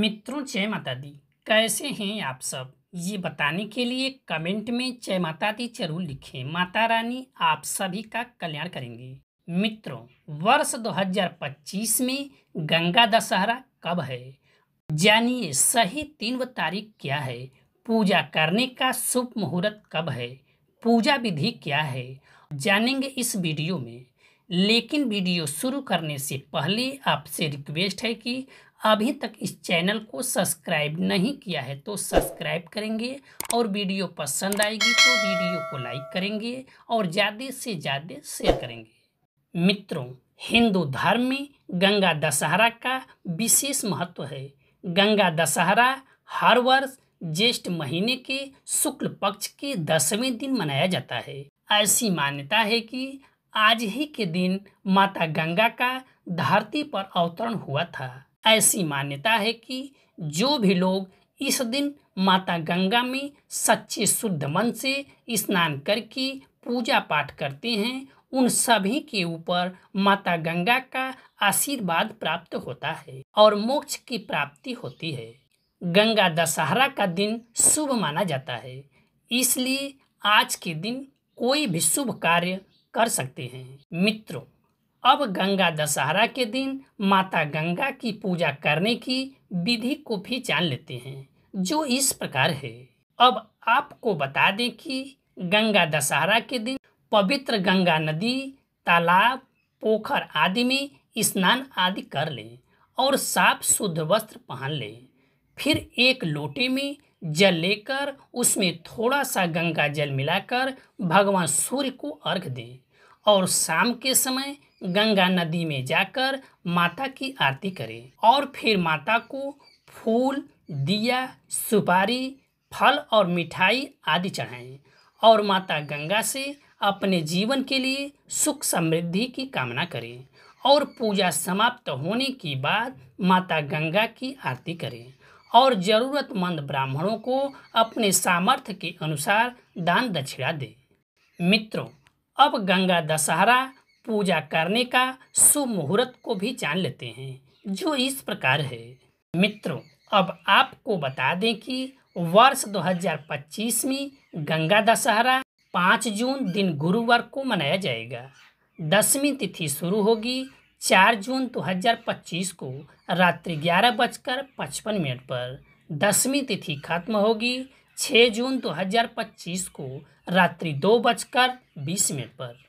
मित्रों जय माता दी कैसे हैं आप सब ये बताने के लिए कमेंट में जय माता दी जरूर लिखें माता रानी आप सभी का कल्याण करेंगे मित्रों वर्ष 2025 में गंगा दशहरा कब है जानिए सही तीन तारीख क्या है पूजा करने का शुभ मुहूर्त कब है पूजा विधि क्या है जानेंगे इस वीडियो में लेकिन वीडियो शुरू करने से पहले आपसे रिक्वेस्ट है कि अभी तक इस चैनल को सब्सक्राइब नहीं किया है तो सब्सक्राइब करेंगे और वीडियो पसंद आएगी तो वीडियो को लाइक करेंगे और ज़्यादा से ज़्यादा शेयर करेंगे मित्रों हिंदू धर्म में गंगा दशहरा का विशेष महत्व है गंगा दशहरा हर वर्ष ज्येष्ठ महीने के शुक्ल पक्ष के दसवें दिन मनाया जाता है ऐसी मान्यता है कि आज ही के दिन माता गंगा का धरती पर अवतरण हुआ था ऐसी मान्यता है कि जो भी लोग इस दिन माता गंगा में सच्चे शुद्ध मन से स्नान करके पूजा पाठ करते हैं उन सभी के ऊपर माता गंगा का आशीर्वाद प्राप्त होता है और मोक्ष की प्राप्ति होती है गंगा दशहरा का दिन शुभ माना जाता है इसलिए आज के दिन कोई भी शुभ कार्य कर सकते हैं मित्रों अब गंगा दशहरा के दिन माता गंगा की पूजा करने की विधि को भी जान लेते हैं जो इस प्रकार है अब आपको बता दें कि गंगा दशहरा के दिन पवित्र गंगा नदी तालाब पोखर आदि में स्नान आदि कर लें और साफ शुद्ध वस्त्र पहन लें फिर एक लोटे में जल लेकर उसमें थोड़ा सा गंगा जल मिलाकर भगवान सूर्य को अर्घ दें और शाम के समय गंगा नदी में जाकर माता की आरती करें और फिर माता को फूल दिया सुपारी फल और मिठाई आदि चढ़ाएं और माता गंगा से अपने जीवन के लिए सुख समृद्धि की कामना करें और पूजा समाप्त होने के बाद माता गंगा की आरती करें और ज़रूरतमंद ब्राह्मणों को अपने सामर्थ्य के अनुसार दान दक्षिणा दें मित्रों अब गंगा दशहरा पूजा करने का शुभ मुहूर्त को भी जान लेते हैं जो इस प्रकार है मित्रों अब आपको बता दें कि वर्ष 2025 में गंगा दशहरा 5 जून दिन गुरुवार को मनाया जाएगा दसवीं तिथि शुरू होगी 4 जून 2025 को रात्रि ग्यारह बजकर पचपन मिनट पर दसवीं तिथि खत्म होगी 6 जून 2025 को रात्रि दो बजकर बीस मिनट पर